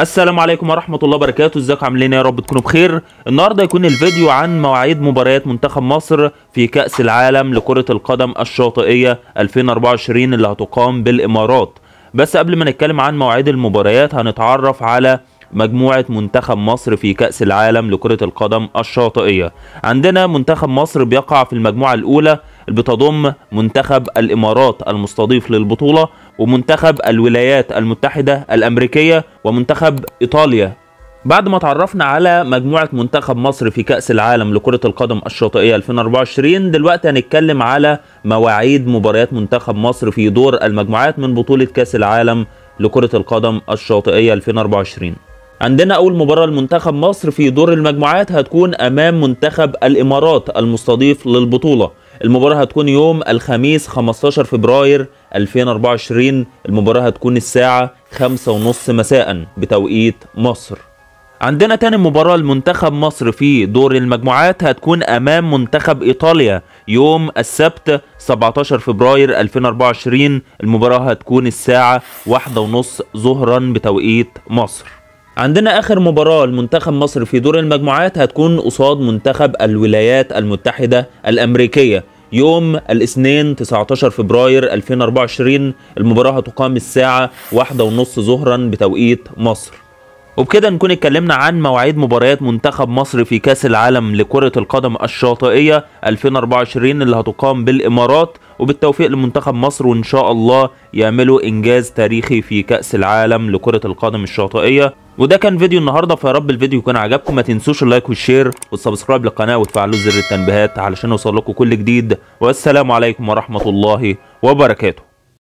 السلام عليكم ورحمه الله وبركاته ازيكم عاملين ايه يا رب تكونوا بخير النهارده يكون الفيديو عن مواعيد مباريات منتخب مصر في كاس العالم لكره القدم الشاطئيه 2024 اللي هتقام بالامارات بس قبل ما نتكلم عن مواعيد المباريات هنتعرف على مجموعة منتخب مصر في كأس العالم لكرة القدم الشاطئية عندنا منتخب مصر بيقع في المجموعة الأولى بتضم منتخب الامارات المستضيف للبطوله ومنتخب الولايات المتحده الامريكيه ومنتخب ايطاليا بعد ما تعرفنا على مجموعة منتخب مصر في كأس العالم لكرة القدم الشاطئية 2024 دلوقتي هنتكلم على مواعيد مباريات منتخب مصر في دور المجموعات من بطولة كأس العالم لكرة القدم الشاطئية 2024 عندنا أول مباراة لمنتخب مصر في دور المجموعات هتكون أمام منتخب الإمارات المستضيف للبطولة المباراة هتكون يوم الخميس 15 فبراير 2024 المباراة هتكون الساعة 5:30 مساء بتوقيت مصر عندنا تاني مباراة لمنتخب مصر في دور المجموعات هتكون أمام منتخب إيطاليا يوم السبت 17 فبراير 2024 المباراة هتكون الساعة 1:30 ظهرا بتوقيت مصر عندنا اخر مباراه لمنتخب مصر في دور المجموعات هتكون قصاد منتخب الولايات المتحده الامريكيه يوم الاثنين 19 فبراير 2024 المباراه هتقام الساعه واحدة ونص ظهرا بتوقيت مصر وبكده نكون اتكلمنا عن مواعيد مباريات منتخب مصر في كاس العالم لكرة القدم الشاطئية 2024 اللي هتقام بالإمارات وبالتوفيق لمنتخب مصر وإن شاء الله يعملوا إنجاز تاريخي في كأس العالم لكرة القدم الشاطئية وده كان فيديو النهاردة فيا رب الفيديو يكون عجبكم ما تنسوش اللايك والشير والسبسكرايب للقناة وتفعلوا زر التنبيهات علشان يوصل لكم كل جديد والسلام عليكم ورحمة الله وبركاته